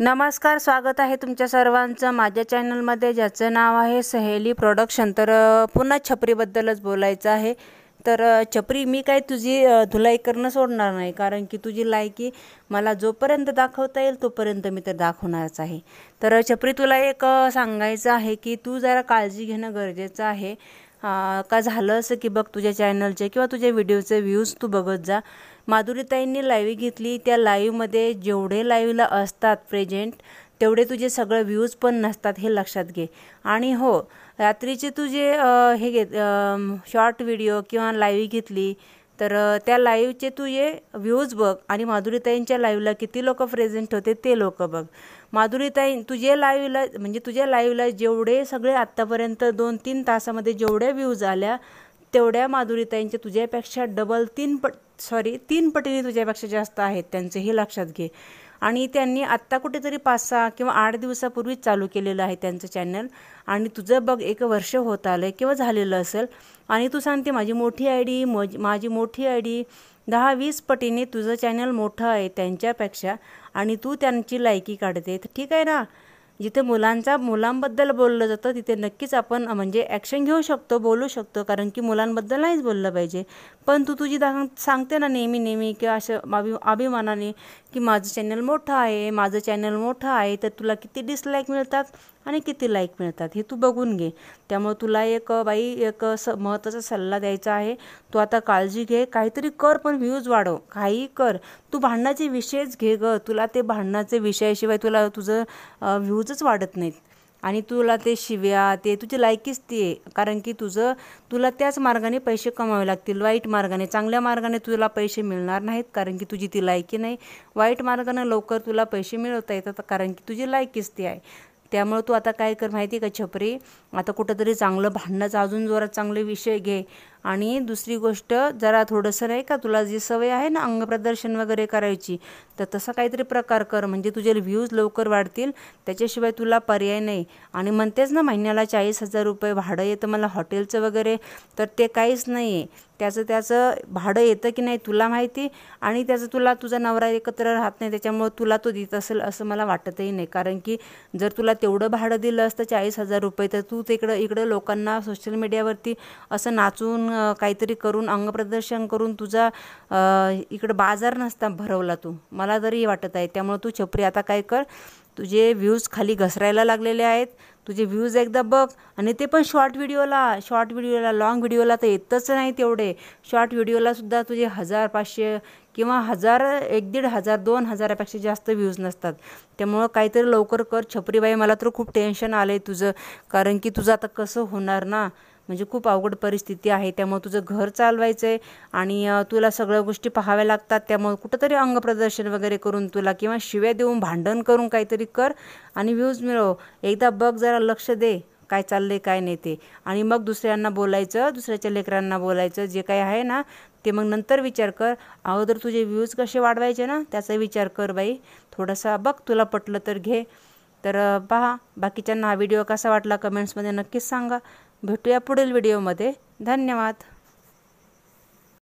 नमस्कार स्वागत आहे तुमच्या सर्वांचं माझ्या चॅनलमध्ये ज्याचं नाव आहे सहेली प्रोडक्शन तर पुन्हा छपरीबद्दलच बोलायचं आहे तर छपरी मी काय तुझी धुलाई करणं सोडणार नाही कारण की तुझी लायकी मला जोपर्यंत दाखवता येईल तोपर्यंत मी तर दाखवणारच आहे तर छपरी तुला एक सांगायचं आहे की तू जरा काळजी घेणं गरजेचं आहे का झालं असं की बघ तुझ्या चॅनलचे किंवा तुझ्या व्हिडिओचे व्ह्यूज तू बघत जा माधुरीताईंनी लाईव्ह घेतली त्या लाईव्हमध्ये जेवढे लाईव्हला असतात प्रेझेंट तेवढे तुझे सगळे व्ह्यूज पण नसतात हे लक्षात घे आणि हो रात्रीचे तुझे हे घेत शॉर्ट व्हिडिओ किंवा लाईव्ह घेतली तर त्या लाईव्हचे तुझे व्ह्यूज बघ आणि माधुरीताईंच्या लाईव्हला किती लोक प्रेझेंट होते ते लोक बघ माधुरीताई तुझे लाईव्हला म्हणजे तुझ्या लाईव्हला जेवढे सगळे आत्तापर्यंत दोन तीन तासामध्ये जेवढे व्ह्यूज आल्या तेवढ्या माधुरीताईंच्या तुझ्यापेक्षा डबल तीन पट सॉरी तीन पटीने तुझ्यापेक्षा जास्त आहेत त्यांचं हे लक्षात घे आणि त्यांनी आत्ता कुठेतरी पाच सहा किंवा आठ दिवसापूर्वीच चालू केलेलं आहे त्यांचं चॅनल आणि तुझं बघ एक वर्ष होत आलं किंवा झालेलं असेल आणि तू सांगते माझी मोठी आय डी माझी मोठी आय डी दहा वीस पटीने तुझं चॅनल मोठं आहे त्यांच्यापेक्षा आणि तू त्यांची लायकी काढते ठीक आहे ना जिथे मुलांचा मुलांबद्दल बोललं जातं तिथे नक्कीच आपण म्हणजे ॲक्शन घेऊ शकतो बोलू शकतो कारण की मुलांबद्दल नाहीच बोललं पाहिजे पण तू तुझी दा सांगते ना नेहमी नेहमी किंवा असं अभि अभिमानाने की माझं चॅनल मोठं आहे माझं चॅनल मोठं आहे तर तुला किती डिसलाईक मिळतात आणि किती लाईक मिळतात हे तू बघून घे त्यामुळे तुला एक बाई एक स महत्त्वाचा सल्ला द्यायचा आहे तू आता काळजी घे काहीतरी कर पण व्ह्यूज वाढव काही कर तू भांडणाचे विषयच घे ग तुला ते भांडणाचे विषयाशिवाय तुला तुझं व्ह्यूजच वाढत नाहीत आणि तुला ते शिव्या ते तुझी लायकीच ती आहे कारण की तुझं तुला त्याच मार्गाने पैसे कमावे लागतील वाईट मार्गाने चांगल्या मार्गाने तुला पैसे मिळणार नाहीत कारण की तुझी ती लायकी नाही वाईट मार्गाने लवकर तुला पैसे मिळवता येतात कारण की तुझी लायकीच ती आहे त्यामुळं तू आता काय कर माहिती का छपरी आता कुठंतरी चांगलं भांडणाचं अजून जोरात चांगले विषय घे आणि दुसरी गोष्ट जरा थोडंसं नाही का तुला जी सवय आहे ना अंग प्रदर्शन वगैरे करायची तर तसा काहीतरी प्रकार कर म्हणजे तुझे व्ह्यूज लवकर वाढतील त्याच्याशिवाय तुला पर्याय नाही आणि म्हणतेच ना महिन्याला चाळीस हजार रुपये भाडं येतं मला हॉटेलचं वगैरे तर ते काहीच नाही आहे त्याचं त्याचं भाडं येतं की नाही तुला माहिती आणि त्याचं तुला तुझा नवरा एकत्र राहत नाही त्याच्यामुळं तुला तो देत असेल असं मला वाटतही नाही कारण की जर तुला तेवढं भाडं दिलं असतं चाळीस हजार रुपये तर तू तिकडं इकडं लोकांना सोशल मीडियावरती असं नाचून काहीतरी करून अंगप्रदर्शन करून तुझा इकडं बाजार नसता भरवला तू मला तरी वाटत आहे त्यामुळं तू छपरी आता काय कर तुझे व्ह्यूज खाली घसरायला लागलेले आहेत तुझे व्ह्यूज एकदा बघ आणि ते पण शॉर्ट व्हिडिओला शॉर्ट व्हिडिओला लाँग व्हिडिओला तर येतच नाही तेवढे शॉर्ट व्हिडिओलासुद्धा तुझे हजार पाचशे किंवा हजार एक दीड हजार दोन हजारापेक्षा जास्त व्ह्यूज नसतात त्यामुळं काहीतरी लवकर कर छपरीबाई मला तर खूप टेन्शन आलं आहे तुझं कारण की तुझं आता कसं होणार ना म्हणजे खूप अवघड परिस्थिती आहे त्यामुळे तुझं घर चालवायचं आहे आणि तुला सगळ्या गोष्टी पाहाव्या लागतात त्यामुळे कुठंतरी प्रदर्शन वगैरे करून तुला किंवा शिव्या देऊन भांडण करून काहीतरी कर आणि व्ह्यूज मिळव एकदा बघ जरा लक्ष दे काय चाललंय काय नाही ते आणि मग दुसऱ्यांना बोलायचं दुसऱ्याच्या लेकरांना बोलायचं जे काही आहे ना ते मग नंतर विचार कर अगोदर तुझे व्ह्यूज कसे वाढवायचे ना त्याचा विचार कर बाई थोडासा बघ तुला पटलं तर घे तर पहा बाकीच्यांना हा व्हिडिओ कसा वाटला कमेंट्समध्ये नक्कीच सांगा भेटूया पुढील व्हिडिओमध्ये धन्यवाद